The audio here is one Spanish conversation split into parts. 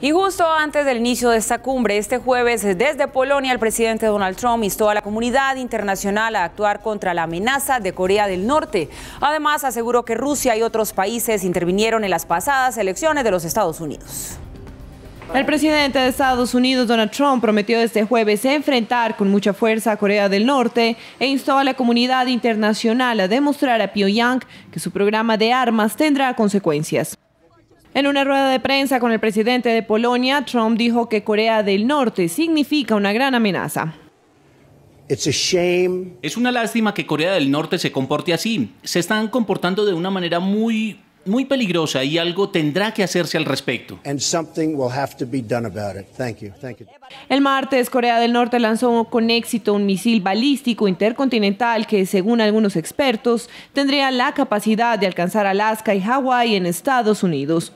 Y justo antes del inicio de esta cumbre, este jueves, desde Polonia, el presidente Donald Trump instó a la comunidad internacional a actuar contra la amenaza de Corea del Norte. Además, aseguró que Rusia y otros países intervinieron en las pasadas elecciones de los Estados Unidos. El presidente de Estados Unidos, Donald Trump, prometió este jueves enfrentar con mucha fuerza a Corea del Norte e instó a la comunidad internacional a demostrar a Pyongyang que su programa de armas tendrá consecuencias. En una rueda de prensa con el presidente de Polonia, Trump dijo que Corea del Norte significa una gran amenaza. Es una lástima que Corea del Norte se comporte así. Se están comportando de una manera muy muy peligrosa y algo tendrá que hacerse al respecto. El martes, Corea del Norte lanzó con éxito un misil balístico intercontinental que, según algunos expertos, tendría la capacidad de alcanzar Alaska y Hawái en Estados Unidos.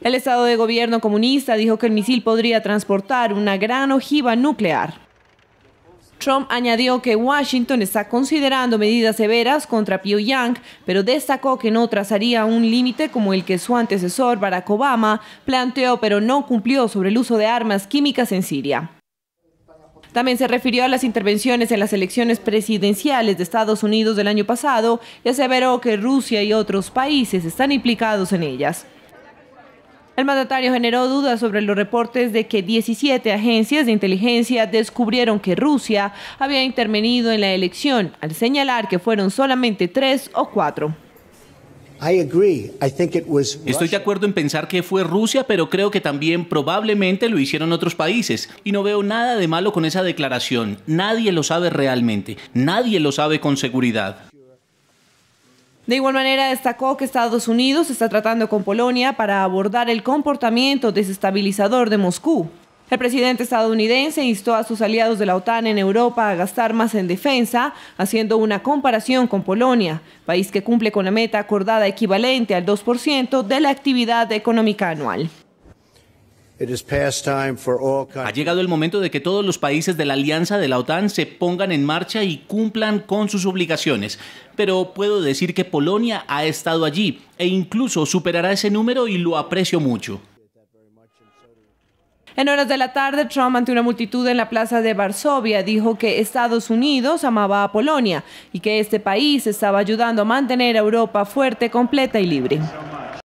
El Estado de Gobierno comunista dijo que el misil podría transportar una gran ojiva nuclear. Trump añadió que Washington está considerando medidas severas contra Pyongyang, pero destacó que no trazaría un límite como el que su antecesor Barack Obama planteó pero no cumplió sobre el uso de armas químicas en Siria. También se refirió a las intervenciones en las elecciones presidenciales de Estados Unidos del año pasado y aseveró que Rusia y otros países están implicados en ellas. El mandatario generó dudas sobre los reportes de que 17 agencias de inteligencia descubrieron que Rusia había intervenido en la elección, al señalar que fueron solamente tres o cuatro. Estoy de acuerdo en pensar que fue Rusia, pero creo que también probablemente lo hicieron otros países. Y no veo nada de malo con esa declaración. Nadie lo sabe realmente. Nadie lo sabe con seguridad. De igual manera, destacó que Estados Unidos está tratando con Polonia para abordar el comportamiento desestabilizador de Moscú. El presidente estadounidense instó a sus aliados de la OTAN en Europa a gastar más en defensa, haciendo una comparación con Polonia, país que cumple con la meta acordada equivalente al 2% de la actividad económica anual. Ha llegado el momento de que todos los países de la alianza de la OTAN se pongan en marcha y cumplan con sus obligaciones. Pero puedo decir que Polonia ha estado allí e incluso superará ese número y lo aprecio mucho. En horas de la tarde, Trump, ante una multitud en la plaza de Varsovia, dijo que Estados Unidos amaba a Polonia y que este país estaba ayudando a mantener a Europa fuerte, completa y libre.